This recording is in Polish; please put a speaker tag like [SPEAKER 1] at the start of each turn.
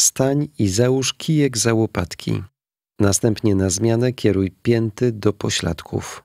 [SPEAKER 1] Stań i załóż kijek za łopatki. Następnie na zmianę kieruj pięty do pośladków.